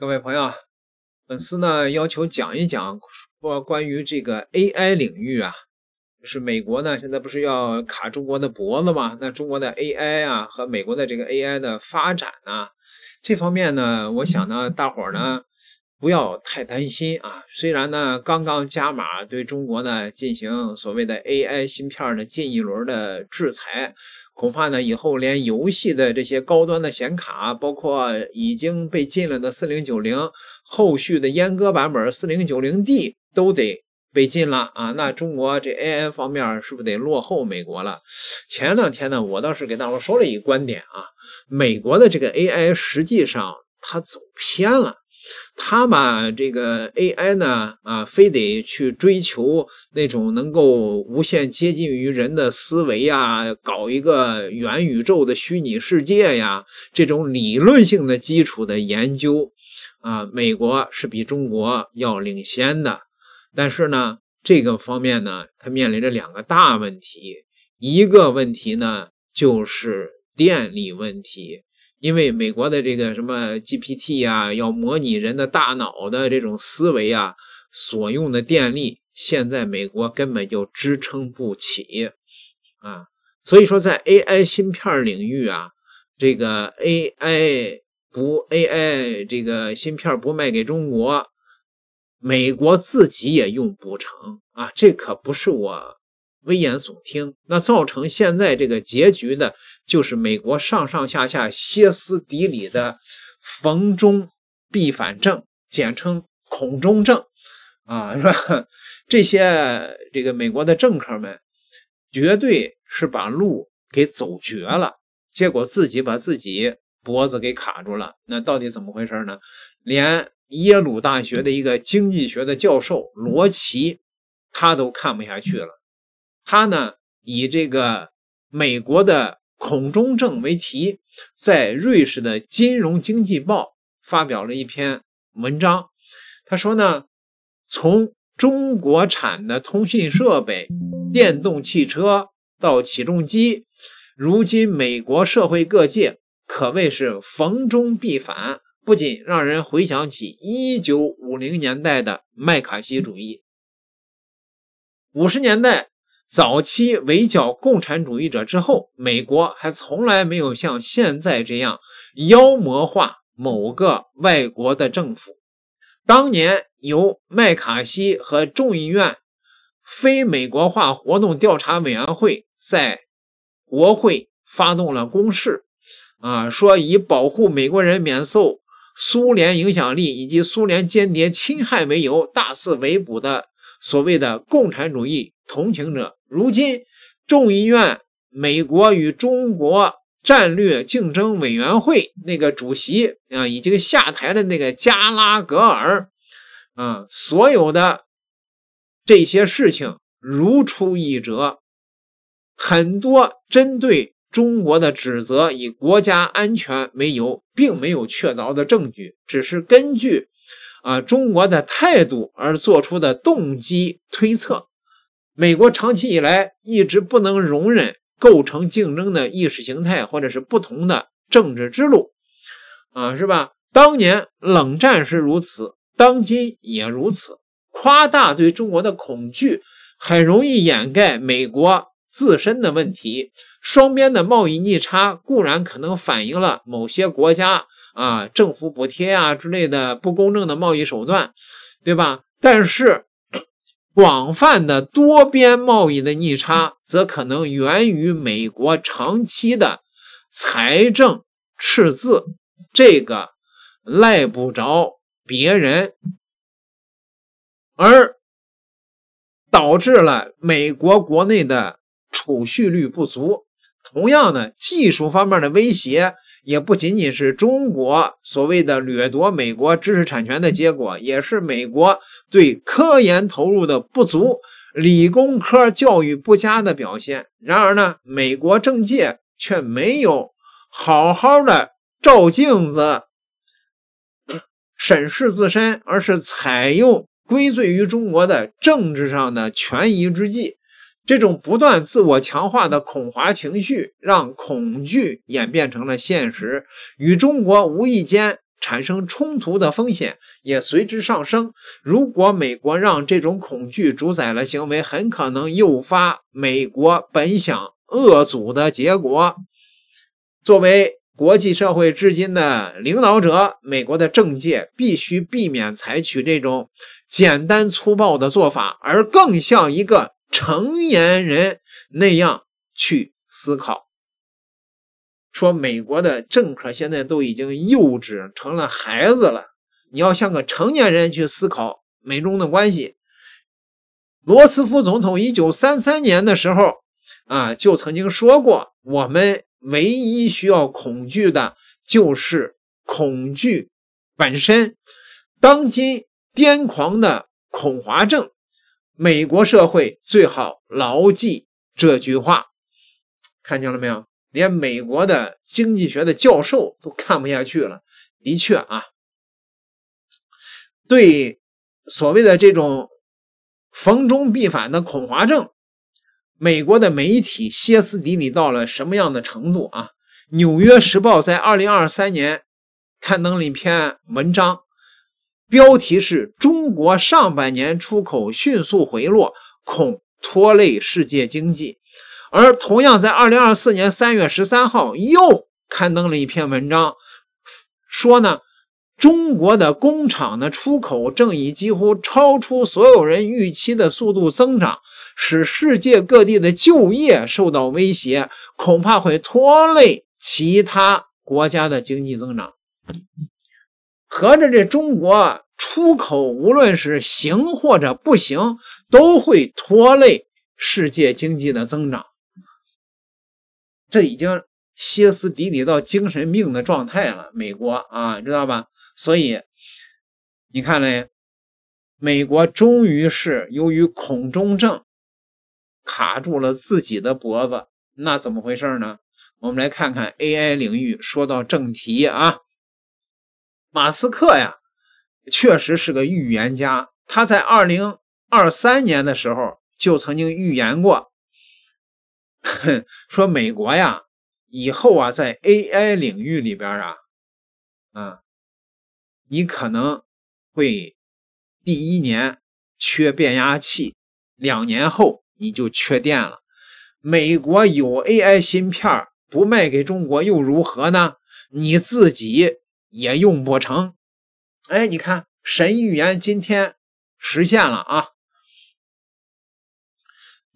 各位朋友，粉丝呢要求讲一讲，说关于这个 AI 领域啊，就是美国呢现在不是要卡中国的脖子嘛？那中国的 AI 啊和美国的这个 AI 的发展啊，这方面呢，我想呢，大伙儿呢。不要太担心啊！虽然呢，刚刚加码对中国呢进行所谓的 AI 芯片的近一轮的制裁，恐怕呢以后连游戏的这些高端的显卡，包括已经被禁了的四零九零，后续的阉割版本四零九零 D 都得被禁了啊！那中国这 AI 方面是不是得落后美国了？前两天呢，我倒是给大伙说了一个观点啊，美国的这个 AI 实际上它走偏了。他把这个 AI 呢，啊，非得去追求那种能够无限接近于人的思维呀，搞一个元宇宙的虚拟世界呀，这种理论性的基础的研究啊，美国是比中国要领先的。但是呢，这个方面呢，它面临着两个大问题，一个问题呢，就是电力问题。因为美国的这个什么 GPT 啊，要模拟人的大脑的这种思维啊，所用的电力，现在美国根本就支撑不起啊。所以说，在 AI 芯片领域啊，这个 AI 不 AI 这个芯片不卖给中国，美国自己也用不成啊。这可不是我。危言耸听，那造成现在这个结局的，就是美国上上下下歇斯底里的逢中必反正，简称恐中症啊，是吧？这些这个美国的政客们，绝对是把路给走绝了，结果自己把自己脖子给卡住了。那到底怎么回事呢？连耶鲁大学的一个经济学的教授罗奇，他都看不下去了。他呢以这个美国的孔中正为题，在瑞士的金融经济报发表了一篇文章。他说呢，从中国产的通讯设备、电动汽车到起重机，如今美国社会各界可谓是逢中必反，不仅让人回想起一九五零年代的麦卡锡主义，五十年代。早期围剿共产主义者之后，美国还从来没有像现在这样妖魔化某个外国的政府。当年由麦卡锡和众议院非美国化活动调查委员会在国会发动了攻势，啊，说以保护美国人免受苏联影响力以及苏联间谍侵害为由，大肆围捕的所谓的共产主义同情者。如今，众议院美国与中国战略竞争委员会那个主席啊，已经下台的那个加拉格尔，啊，所有的这些事情如出一辙。很多针对中国的指责以国家安全为由，并没有确凿的证据，只是根据啊中国的态度而做出的动机推测。美国长期以来一直不能容忍构成竞争的意识形态或者是不同的政治之路，啊，是吧？当年冷战是如此，当今也如此。夸大对中国的恐惧，很容易掩盖美国自身的问题。双边的贸易逆差固然可能反映了某些国家啊政府补贴啊之类的不公正的贸易手段，对吧？但是。广泛的多边贸易的逆差，则可能源于美国长期的财政赤字，这个赖不着别人，而导致了美国国内的储蓄率不足。同样呢，技术方面的威胁也不仅仅是中国所谓的掠夺美国知识产权的结果，也是美国对科研投入的不足、理工科教育不佳的表现。然而呢，美国政界却没有好好的照镜子、审视自身，而是采用归罪于中国的政治上的权宜之计。这种不断自我强化的恐华情绪，让恐惧演变成了现实，与中国无意间产生冲突的风险也随之上升。如果美国让这种恐惧主宰了行为，很可能诱发美国本想遏阻的结果。作为国际社会至今的领导者，美国的政界必须避免采取这种简单粗暴的做法，而更像一个。成年人那样去思考，说美国的政客现在都已经幼稚成了孩子了。你要像个成年人去思考美中的关系。罗斯福总统一九三三年的时候啊，就曾经说过：“我们唯一需要恐惧的，就是恐惧本身。”当今癫狂的恐华症。美国社会最好牢记这句话，看见了没有？连美国的经济学的教授都看不下去了。的确啊，对所谓的这种“逢中必反”的恐华症，美国的媒体歇斯底里到了什么样的程度啊？《纽约时报》在二零二三年刊登了一篇文章。标题是中国上半年出口迅速回落，恐拖累世界经济。而同样在二零二四年三月十三号，又刊登了一篇文章，说呢，中国的工厂的出口正以几乎超出所有人预期的速度增长，使世界各地的就业受到威胁，恐怕会拖累其他国家的经济增长。合着这中国出口，无论是行或者不行，都会拖累世界经济的增长，这已经歇斯底里到精神病的状态了。美国啊，知道吧？所以你看了美国终于是由于恐中症卡住了自己的脖子，那怎么回事呢？我们来看看 AI 领域，说到正题啊。马斯克呀，确实是个预言家。他在二零二三年的时候就曾经预言过，说美国呀，以后啊，在 AI 领域里边啊，啊，你可能会第一年缺变压器，两年后你就缺电了。美国有 AI 芯片不卖给中国又如何呢？你自己。也用不成，哎，你看神预言今天实现了啊！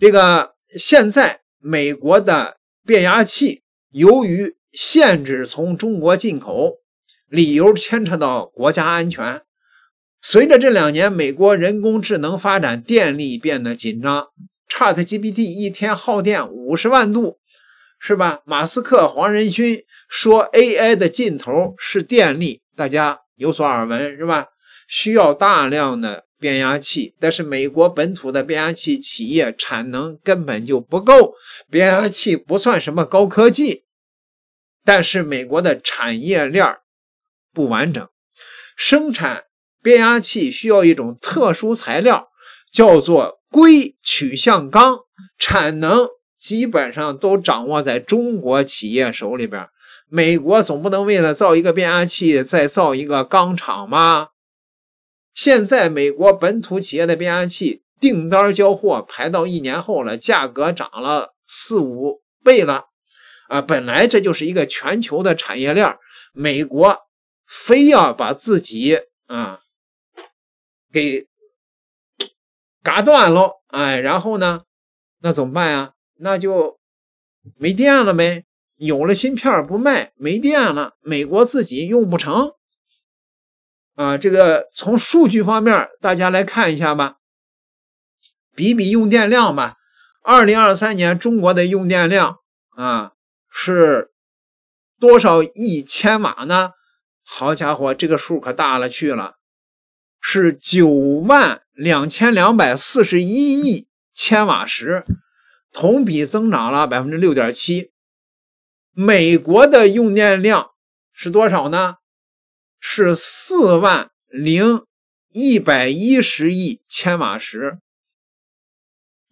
这个现在美国的变压器由于限制从中国进口，理由牵扯到国家安全。随着这两年美国人工智能发展，电力变得紧张。ChatGPT 一天耗电五十万度。是吧？马斯克、黄仁勋说，AI 的尽头是电力，大家有所耳闻，是吧？需要大量的变压器，但是美国本土的变压器企业产能根本就不够。变压器不算什么高科技，但是美国的产业链不完整，生产变压器需要一种特殊材料，叫做硅取向钢，产能。基本上都掌握在中国企业手里边，美国总不能为了造一个变压器再造一个钢厂吗？现在美国本土企业的变压器订单交货排到一年后了，价格涨了四五倍了。啊，本来这就是一个全球的产业链，美国非要把自己啊给 嘎断了，哎，然后呢，那怎么办呀？那就没电了呗，有了芯片不卖，没电了，美国自己用不成啊！这个从数据方面大家来看一下吧，比比用电量吧。二零二三年中国的用电量啊是多少亿千瓦呢？好家伙，这个数可大了去了，是九万两千两百四十一亿千瓦时。同比增长了百分之六点七。美国的用电量是多少呢？是四万零一百一十亿千瓦时。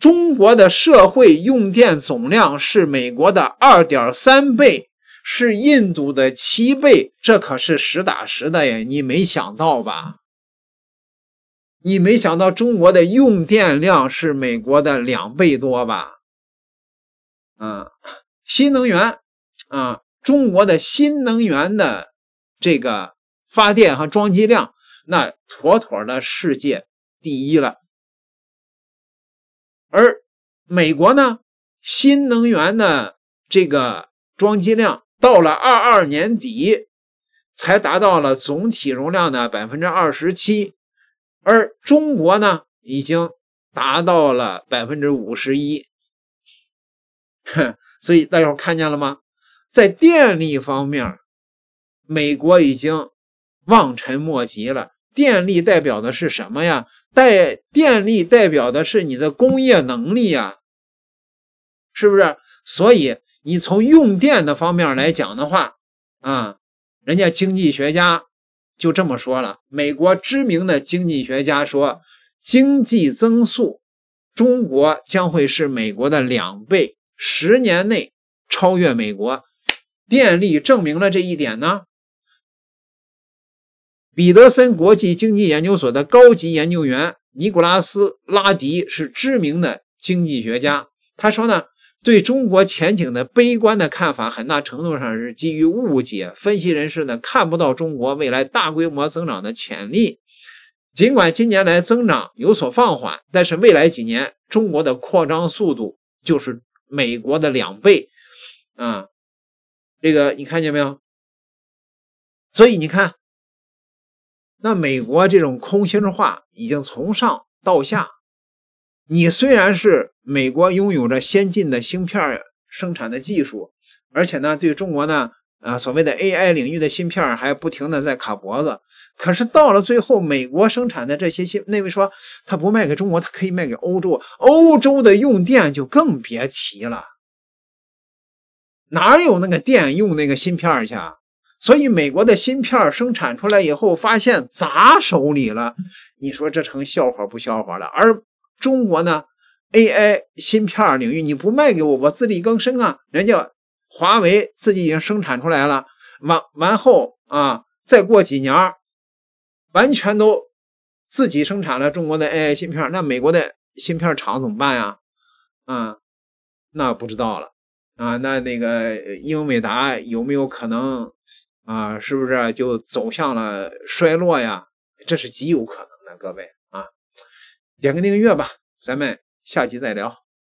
中国的社会用电总量是美国的二点三倍，是印度的七倍。这可是实打实的呀！你没想到吧？你没想到中国的用电量是美国的两倍多吧？啊，新能源啊，中国的新能源的这个发电和装机量，那妥妥的世界第一了。而美国呢，新能源的这个装机量到了二二年底才达到了总体容量的百分之二十七，而中国呢，已经达到了百分之五十一。哼，所以大家伙看见了吗？在电力方面，美国已经望尘莫及了。电力代表的是什么呀？代电力代表的是你的工业能力呀，是不是？所以你从用电的方面来讲的话，啊，人家经济学家就这么说了。美国知名的经济学家说，经济增速，中国将会是美国的两倍。十年内超越美国，电力证明了这一点呢。彼得森国际经济研究所的高级研究员尼古拉斯·拉迪是知名的经济学家。他说呢，对中国前景的悲观的看法很大程度上是基于误解。分析人士呢看不到中国未来大规模增长的潜力。尽管近年来增长有所放缓，但是未来几年中国的扩张速度就是。美国的两倍，啊，这个你看见没有？所以你看，那美国这种空心化已经从上到下。你虽然是美国拥有着先进的芯片生产的技术，而且呢，对中国呢。啊，所谓的 AI 领域的芯片还不停的在卡脖子，可是到了最后，美国生产的这些芯，那位说他不卖给中国，他可以卖给欧洲，欧洲的用电就更别提了，哪有那个电用那个芯片去？啊？所以美国的芯片生产出来以后，发现砸手里了，你说这成笑话不笑话了？而中国呢，AI 芯片领域你不卖给我，我自力更生啊，人家。华为自己已经生产出来了，完完后啊，再过几年，完全都自己生产了中国的 AI 芯片，那美国的芯片厂怎么办呀？啊，那不知道了啊，那那个英伟达有没有可能啊，是不是就走向了衰落呀？这是极有可能的，各位啊，点个订阅吧，咱们下集再聊。